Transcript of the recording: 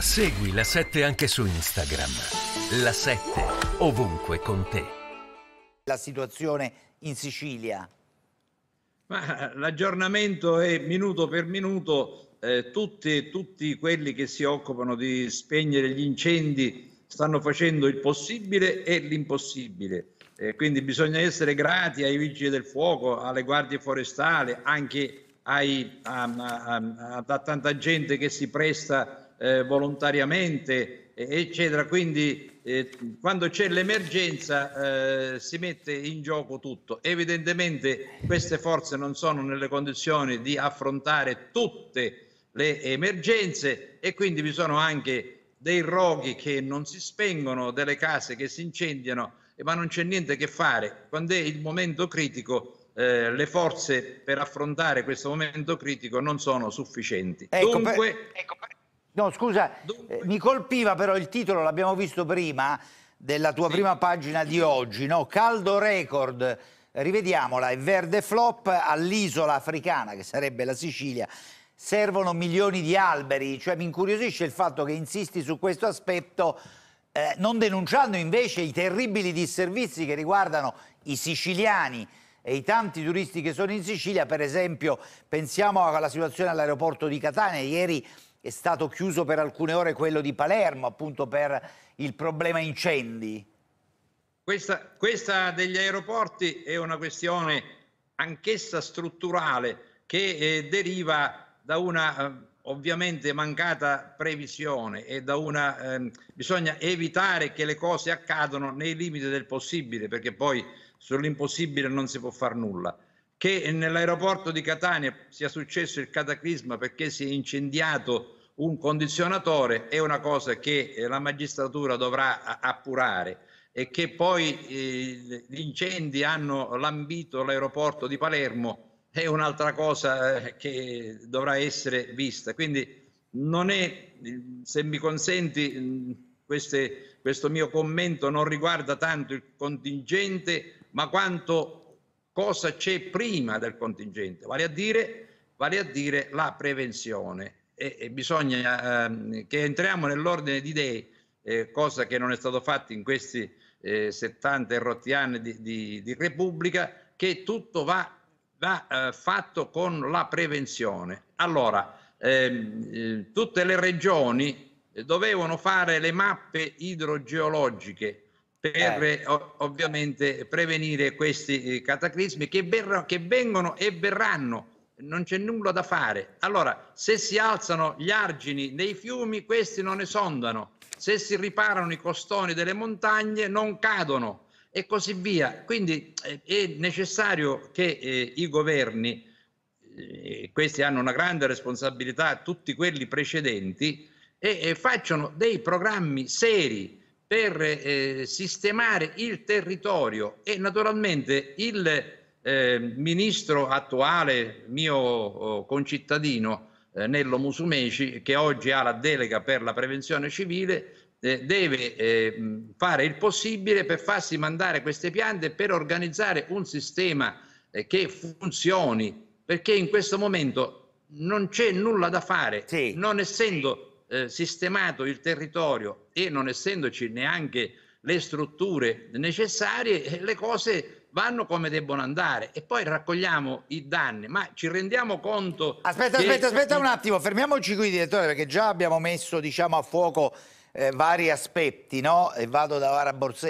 Segui la 7 anche su Instagram. La 7 ovunque con te. La situazione in Sicilia. Ma l'aggiornamento è minuto per minuto. Eh, tutti, tutti quelli che si occupano di spegnere gli incendi stanno facendo il possibile e l'impossibile. Eh, quindi bisogna essere grati ai vigili del fuoco, alle guardie forestali, anche ai, a, a, a, a tanta gente che si presta eh, volontariamente, eccetera. Quindi eh, quando c'è l'emergenza eh, si mette in gioco tutto. Evidentemente queste forze non sono nelle condizioni di affrontare tutte le emergenze e quindi vi sono anche dei roghi che non si spengono, delle case che si incendiano, ma non c'è niente che fare. Quando è il momento critico, eh, le forze per affrontare questo momento critico non sono sufficienti. Ecco, Dunque, per, ecco, per, No, scusa, eh, mi colpiva però il titolo, l'abbiamo visto prima, della tua sì. prima pagina di oggi, no? Caldo record, rivediamola, è verde flop all'isola africana, che sarebbe la Sicilia, servono milioni di alberi, cioè mi incuriosisce il fatto che insisti su questo aspetto, eh, non denunciando invece i terribili disservizi che riguardano i siciliani, e i tanti turisti che sono in Sicilia, per esempio pensiamo alla situazione all'aeroporto di Catania, ieri è stato chiuso per alcune ore quello di Palermo, appunto per il problema incendi. Questa, questa degli aeroporti è una questione anch'essa strutturale che eh, deriva da una eh, ovviamente mancata previsione e da una eh, bisogna evitare che le cose accadano nei limiti del possibile perché poi sull'impossibile non si può fare nulla che nell'aeroporto di Catania sia successo il cataclisma perché si è incendiato un condizionatore è una cosa che eh, la magistratura dovrà appurare e che poi eh, gli incendi hanno lambito l'aeroporto di Palermo è un'altra cosa eh, che dovrà essere vista. Quindi non è, eh, se mi consenti, mm, queste, questo mio commento non riguarda tanto il contingente, ma quanto cosa c'è prima del contingente, vale a dire, vale a dire la prevenzione. E, e bisogna ehm, che entriamo nell'ordine di idee, eh, cosa che non è stato fatto in questi eh, 70 rotti anni di, di, di, Repubblica, che tutto va, va eh, fatto con la prevenzione. Allora, ehm, eh, tutte le regioni eh, dovevano fare le mappe idrogeologiche eh. per eh. ovviamente prevenire questi eh, cataclismi che, berra, che vengono e verranno non c'è nulla da fare. Allora, se si alzano gli argini dei fiumi, questi non esondano. Se si riparano i costoni delle montagne, non cadono e così via. Quindi eh, è necessario che eh, i governi, eh, questi hanno una grande responsabilità, tutti quelli precedenti, e, e facciano dei programmi seri per eh, sistemare il territorio e naturalmente il eh, ministro attuale, mio oh, concittadino eh, Nello Musumeci, che oggi ha la delega per la prevenzione civile, eh, deve eh, fare il possibile per farsi mandare queste piante per organizzare un sistema eh, che funzioni, perché in questo momento non c'è nulla da fare, sì. non essendo eh, sistemato il territorio e non essendoci neanche le strutture necessarie, eh, le cose vanno come debbono andare e poi raccogliamo i danni, ma ci rendiamo conto... Aspetta, che... aspetta, aspetta un attimo, fermiamoci qui direttore perché già abbiamo messo diciamo, a fuoco eh, vari aspetti, no? E vado da Vara Borselli.